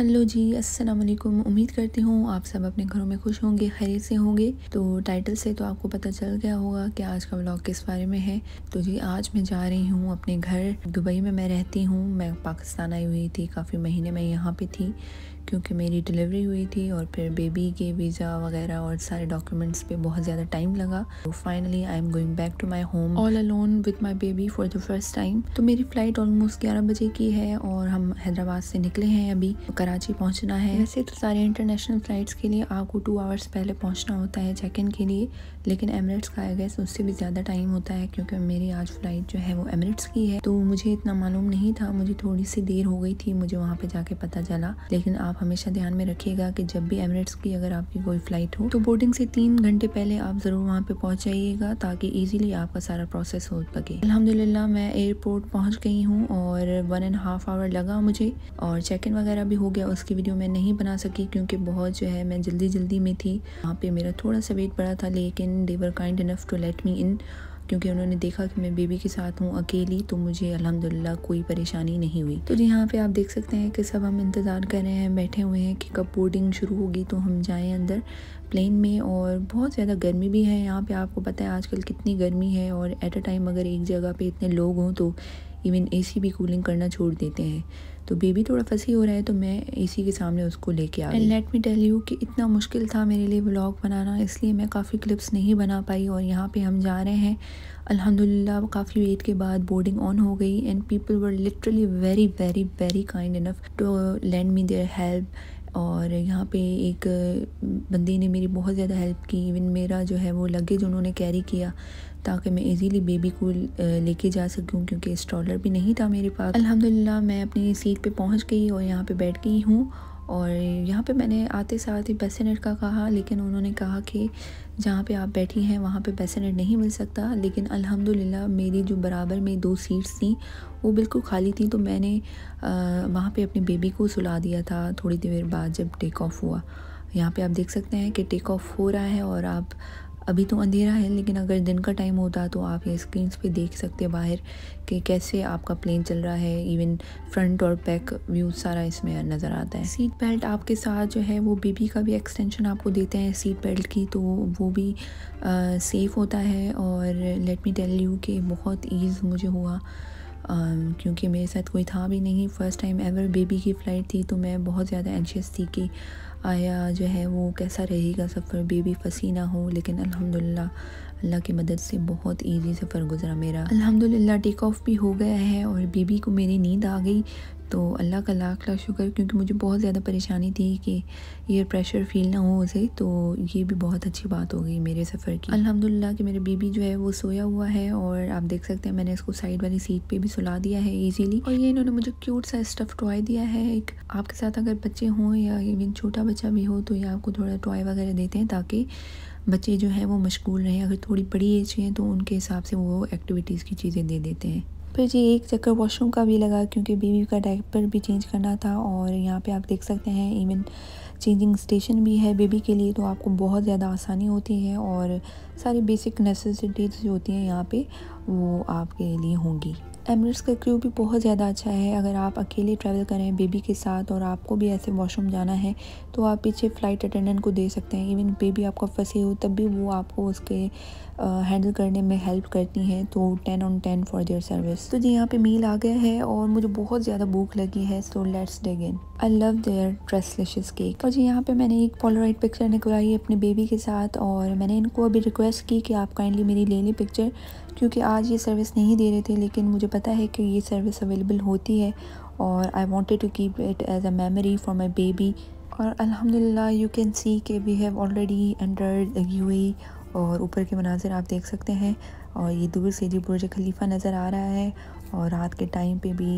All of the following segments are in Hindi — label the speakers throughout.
Speaker 1: हेलो जी अस्सलाम वालेकुम उम्मीद करती हूँ आप सब अपने घरों में खुश होंगे खैरियत से होंगे तो टाइटल से तो आपको पता चल गया होगा कि आज का व्लॉग किस बारे में है तो जी आज मैं जा रही हूँ अपने घर दुबई में मैं रहती हूँ मैं पाकिस्तान आई हुई थी काफ़ी महीने मैं यहाँ पे थी क्योंकि मेरी डिलीवरी हुई थी और फिर बेबी के वीज़ा वगैरह और सारे डॉक्यूमेंट्स पे बहुत ज़्यादा टाइम लगा तो finally I am going back to my home all alone with my baby for the first time तो मेरी फ़्लाइट ऑलमोस्ट ग्यारह बजे की है और हम हैदराबाद से निकले हैं अभी कराची पहुँचना है वैसे तो सारे इंटरनेशनल फ़्लाइट्स के लिए आपको टू आवर्स पहले पहुँचना होता है चेक इन के लिए लेकिन एमरेट्स का आई गैस तो उससे भी ज़्यादा टाइम होता है क्योंकि मेरी आज फ़्लाइट जो है वो एमरेट्स की है तो मुझे इतना मालूम नहीं था मुझे थोड़ी सी देर हो गई थी मुझे वहाँ पर जाके पता चला लेकिन आप हमेशा ध्यान में रखिएगा कि जब भी एमरेट्स की अगर आपकी कोई फ़्लाइट हो तो बोर्डिंग से तीन घंटे पहले आप ज़रूर वहाँ पे पहुँच जाइएगा ताकि इजीली आपका सारा प्रोसेस हो सके अल्हम्दुलिल्लाह मैं एयरपोर्ट पहुँच गई हूँ और वन एंड हाफ आवर लगा मुझे और चेक इन वगैरह भी हो गया उसकी वीडियो मैं नहीं बना सकी क्योंकि बहुत जो है मैं जल्दी जल्दी में थी वहाँ पे मेरा थोड़ा सा वेट पड़ा था लेकिन they were kind enough to let me in क्योंकि उन्होंने देखा कि मैं बेबी के साथ हूँ अकेली तो मुझे अलहमदिल्ला कोई परेशानी नहीं हुई तो जी यहाँ पे आप देख सकते हैं कि सब हम इंतज़ार कर रहे हैं बैठे हुए हैं कि कब बोर्डिंग शुरू होगी तो हम जाएँ अंदर प्लेन में और बहुत ज़्यादा गर्मी भी है यहाँ पर आपको पता है आजकल कितनी गर्मी है और एट अ टाइम अगर एक जगह पर इतने लोग हों तो इवन ए भी कूलिंग करना छोड़ देते हैं तो बेबी थोड़ा फंसी हो रहा है तो मैं इसी के सामने उसको लेके आया गई लेट मी टेल यू कि इतना मुश्किल था मेरे लिए ब्लॉग बनाना इसलिए मैं काफ़ी क्लिप्स नहीं बना पाई और यहाँ पे हम जा रहे हैं अल्हम्दुलिल्लाह काफ़ी वेट के बाद बोर्डिंग ऑन हो गई and people were literally very very very kind enough to lend me their help और यहाँ पे एक बंदी ने मेरी बहुत ज़्यादा हेल्प की इवन मेरा जो है वो लगेज उन्होंने कैरी किया ताकि मैं इजीली बेबी को लेके जा सकूं क्योंकि स्ट्रॉलर भी नहीं था मेरे पास अल्हम्दुलिल्लाह मैं अपनी सीट पे पहुंच गई और यहाँ पे बैठ गई हूँ और यहाँ पे मैंने आते साथ ही बेसनेट का कहा लेकिन उन्होंने कहा कि जहाँ पे आप बैठी हैं वहाँ पे बेसनेट नहीं मिल सकता लेकिन अल्हम्दुलिल्लाह मेरी जो बराबर में दो सीट्स थी वो बिल्कुल खाली थी तो मैंने वहाँ पे अपने बेबी को सुला दिया था थोड़ी देर बाद जब टेक ऑफ़ हुआ यहाँ पे आप देख सकते हैं कि टेक ऑफ़ हो रहा है और आप अभी तो अंधेरा है लेकिन अगर दिन का टाइम होता तो आप ये स्क्रीन पे देख सकते बाहर कि कैसे आपका प्लेन चल रहा है इवन फ्रंट और बैक व्यू सारा इसमें नज़र आता है सीट बेल्ट आपके साथ जो है वो बेबी का भी एक्सटेंशन आपको देते हैं सीट बेल्ट की तो वो भी सेफ़ होता है और लेट मी टेल यू कि बहुत ईज़ मुझे हुआ Um, क्योंकि मेरे साथ कोई था भी नहीं फ़र्स्ट टाइम एवर बेबी की फ़्लाइट थी तो मैं बहुत ज़्यादा एनशियस थी कि आया जो है वो कैसा रहेगा सफ़र बेबी फंसी ना हो लेकिन अल्हम्दुलिल्लाह अल्लाह की मदद से बहुत इजी सफ़र गुजरा मेरा अल्हम्दुलिल्लाह टेक ऑफ़ भी हो गया है और बेबी को मेरी नींद आ गई तो अल्लाह का लाख लाख शुक्र क्योंकि मुझे बहुत ज़्यादा परेशानी थी कि ये प्रेशर फील ना हो उसे तो ये भी बहुत अच्छी बात हो गई मेरे सफ़र की अल्हम्दुलिल्लाह कि मेरे बीबी जो है वो सोया हुआ है और आप देख सकते हैं मैंने इसको साइड वाली सीट पर भी सुला दिया है ईजीली और ये इन्होंने मुझे क्यूट सा स्टफ़ टॉय दिया है एक आपके साथ अगर बच्चे हों या इवन छोटा बच्चा भी हो तो ये आपको थोड़ा टॉय वगैरह देते हैं ताकि बच्चे जो हैं वो मशगूल रहें अगर थोड़ी बड़ी एज के हैं तो उनके हिसाब से वो एक्टिविटीज़ की चीज़ें दे देते हैं फिर जी एक चक्कर वॉशरूम का भी लगा क्योंकि बेबी का डायपर भी चेंज करना था और यहाँ पे आप देख सकते हैं इवन चेंजिंग स्टेशन भी है बेबी के लिए तो आपको बहुत ज़्यादा आसानी होती है और सारी बेसिक नेसेसिटीज़ जो होती हैं यहाँ पे वो आपके लिए होंगी एमरेट्स का क्रू भी बहुत ज़्यादा अच्छा है अगर आप अकेले ट्रैवल करें बेबी के साथ और आपको भी ऐसे वॉशरूम जाना है तो आप पीछे फ़्लाइट अटेंडेंट को दे सकते हैं इवन बेबी आपका फंसे हो तब भी वो आपको उसके हैंडल करने में हेल्प करती हैं तो ten on ten for their service तो जी यहाँ पे मील आ गया है और मुझे बहुत ज़्यादा भूख लगी है so let's dig in I love their delicious cake और जी यहाँ पे मैंने एक पॉलराइड पिक्चर निकलवाई अपने बेबी के साथ और मैंने इनको अभी रिक्वेस्ट की कि आप काइंडली मेरी ले लें पिक्चर क्योंकि आज ये सर्विस नहीं दे रहे थे लेकिन मुझे पता है कि ये सर्विस अवेलेबल होती है और I wanted to keep it as a memory for my baby और अल्हम्दुलिल्लाह यू कैन सी के we have already entered you और ऊपर के मनाजिर आप देख सकते हैं और ये दूर से जी बुर्ज खलीफा नज़र आ रहा है और रात के टाइम पे भी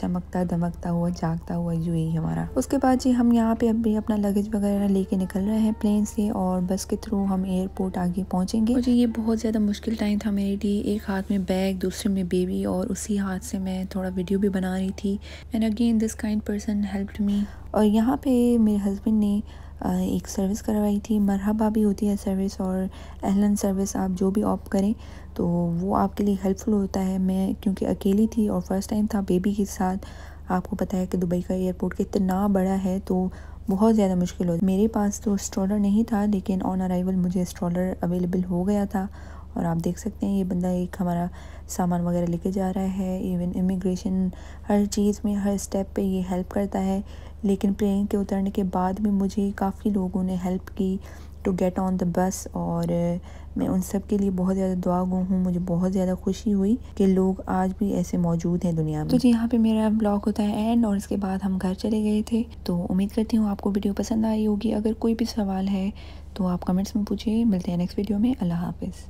Speaker 1: चमकता धमकता हुआ जागता हुआ यूएई हमारा उसके बाद जी हम यहाँ पे अभी अपना लगेज वगैरह लेके निकल रहे हैं प्लेन से और बस के थ्रू हम एयरपोर्ट आगे पहुँचेंगे मुझे ये बहुत ज़्यादा मुश्किल टाइम था मेरे लिए एक हाथ में बैग दूसरे में बेबी और उसी हाथ से मैं थोड़ा वीडियो भी बना रही थी and again this kind person help me और यहाँ पे मेरे हस्बैंड ने एक सर्विस करवाई थी मरहबा भी होती है सर्विस और अहलन सर्विस आप जो भी ऑप करें तो वो आपके लिए हेल्पफुल होता है मैं क्योंकि अकेली थी और फर्स्ट टाइम था बेबी के साथ आपको पता है कि दुबई का एयरपोर्ट कितना बड़ा है तो बहुत ज़्यादा मुश्किल हो मेरे पास तो स्ट्रॉलर नहीं था लेकिन ऑन अराइवल मुझे स्ट्रॉलर अवेलेबल हो गया था और आप देख सकते हैं ये बंदा एक हमारा सामान वगैरह लेके जा रहा है इवन इमिग्रेशन हर चीज़ में हर स्टेप पे ये हेल्प करता है लेकिन प्लेन के उतरने के बाद भी मुझे काफ़ी लोगों ने हेल्प की to get on the bus और मैं उन सब के लिए बहुत ज़्यादा दुआ गु हूँ मुझे बहुत ज़्यादा खुशी हुई कि लोग आज भी ऐसे मौजूद हैं दुनिया में तो जी यहाँ पे मेरा ब्लॉग होता है एंड और इसके बाद हम घर चले गए थे तो उम्मीद करती हूँ आपको वीडियो पसंद आई होगी अगर कोई भी सवाल है तो आप कमेंट्स में पूछिए मिलते हैं नेक्स्ट वीडियो में अल्लाह हाफिज़